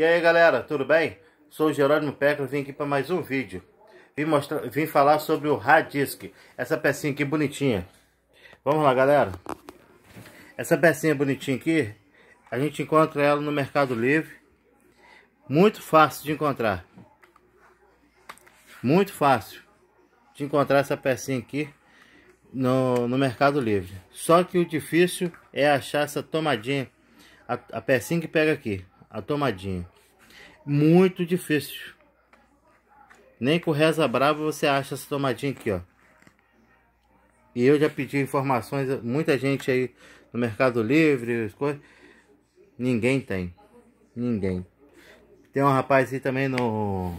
E aí galera, tudo bem? Sou Jerônimo Pecro, vim aqui para mais um vídeo. Vim, mostrar, vim falar sobre o Radisk, essa pecinha aqui bonitinha. Vamos lá galera. Essa pecinha bonitinha aqui, a gente encontra ela no Mercado Livre. Muito fácil de encontrar. Muito fácil de encontrar essa pecinha aqui no, no Mercado Livre. Só que o difícil é achar essa tomadinha, a, a pecinha que pega aqui a tomadinha. Muito difícil. Nem com reza brava você acha essa tomadinha aqui, ó. E eu já pedi informações, muita gente aí no Mercado Livre, coisas. Ninguém tem. Ninguém. Tem um rapaz aí também no.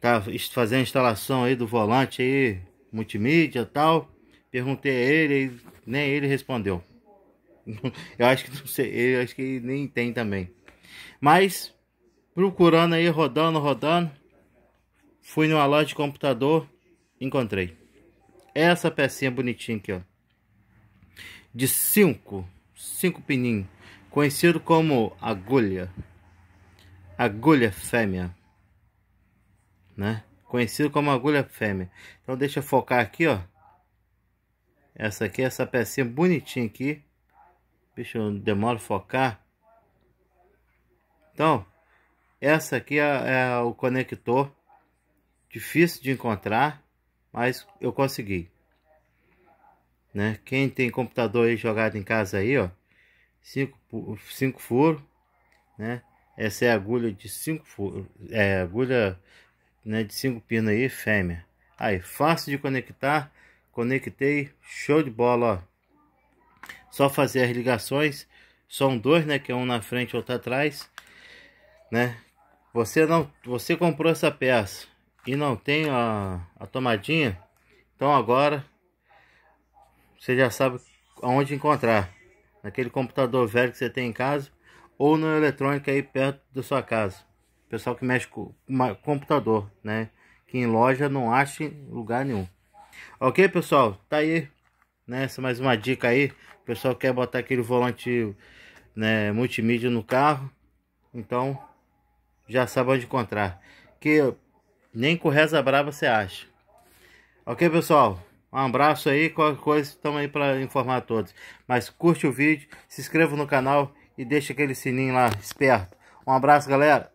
Tá fazendo a instalação aí do volante aí, multimídia e tal. Perguntei a ele, nem ele respondeu. Eu acho que não sei, eu acho que nem tem também. Mas procurando aí, rodando, rodando, fui numa loja de computador, encontrei. Essa pecinha bonitinha aqui, ó. De cinco, cinco pininhos, conhecido como agulha. Agulha fêmea, né? Conhecido como agulha fêmea. Então deixa eu focar aqui, ó. Essa aqui, essa pecinha bonitinha aqui. Deixa eu demora focar. Então, essa aqui é, é o conector. Difícil de encontrar, mas eu consegui. Né? Quem tem computador aí jogado em casa aí, ó. Cinco, cinco furos, né? Essa é agulha de cinco furos, é agulha né, de cinco pinos aí, fêmea. Aí, fácil de conectar, conectei, show de bola, ó. Só fazer as ligações, são dois, né, que é um na frente e outro atrás né? Você não, você comprou essa peça e não tem a, a tomadinha, então agora você já sabe aonde encontrar. Naquele computador velho que você tem em casa ou no eletrônico aí perto da sua casa. Pessoal que mexe com computador, né? Que em loja não acha em lugar nenhum. Ok, pessoal? Tá aí, né? Essa é mais uma dica aí. O pessoal quer botar aquele volante né, multimídia no carro. Então, já sabe onde encontrar. Que nem com reza brava você acha. Ok, pessoal? Um abraço aí, qualquer coisa estamos aí para informar a todos. Mas curte o vídeo, se inscreva no canal e deixa aquele sininho lá, esperto. Um abraço, galera!